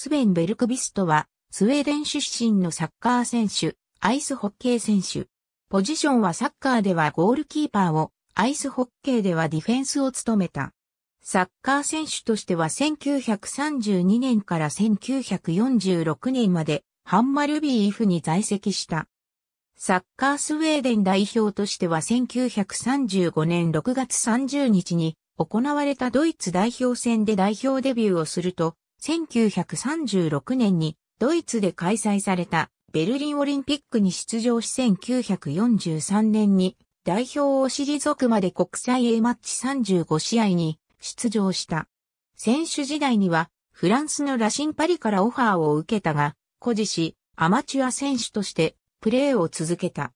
スベン・ベルクビストは、スウェーデン出身のサッカー選手、アイスホッケー選手。ポジションはサッカーではゴールキーパーを、アイスホッケーではディフェンスを務めた。サッカー選手としては1932年から1946年まで、ハンマルビーイフに在籍した。サッカースウェーデン代表としては1935年6月30日に行われたドイツ代表戦で代表デビューをすると、1936年にドイツで開催されたベルリンオリンピックに出場し1943年に代表を退くまで国際 A マッチ35試合に出場した。選手時代にはフランスのラシンパリからオファーを受けたが、誇示しアマチュア選手としてプレーを続けた。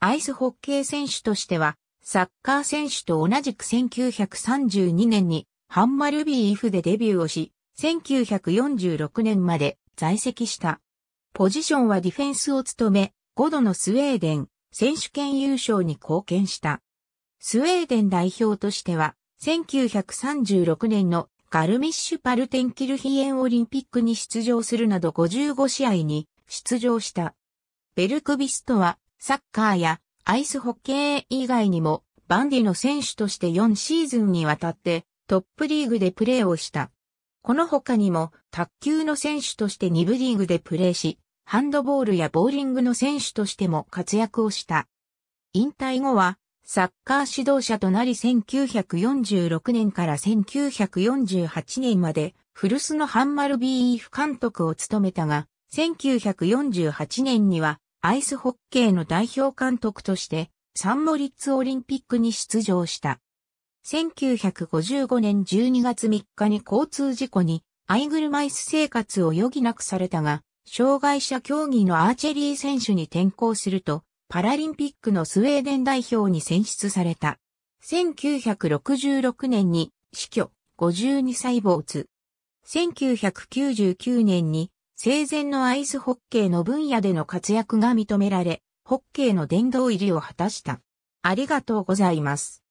アイスホッケー選手としてはサッカー選手と同じく1932年にハンマルビーイフでデビューをし、1946年まで在籍した。ポジションはディフェンスを務め、5度のスウェーデン選手権優勝に貢献した。スウェーデン代表としては、1936年のガルミッシュパルテンキルヒエンオリンピックに出場するなど55試合に出場した。ベルクビストはサッカーやアイスホッケー以外にもバンディの選手として4シーズンにわたってトップリーグでプレーをした。この他にも、卓球の選手として2部リーグでプレーし、ハンドボールやボーリングの選手としても活躍をした。引退後は、サッカー指導者となり1946年から1948年まで、古巣のハンマルビーフ監督を務めたが、1948年には、アイスホッケーの代表監督として、サンモリッツオリンピックに出場した。1955年12月3日に交通事故に、アイグルマイス生活を余儀なくされたが、障害者競技のアーチェリー選手に転向すると、パラリンピックのスウェーデン代表に選出された。1966年に死去、52歳没。1999年に生前のアイスホッケーの分野での活躍が認められ、ホッケーの殿堂入りを果たした。ありがとうございます。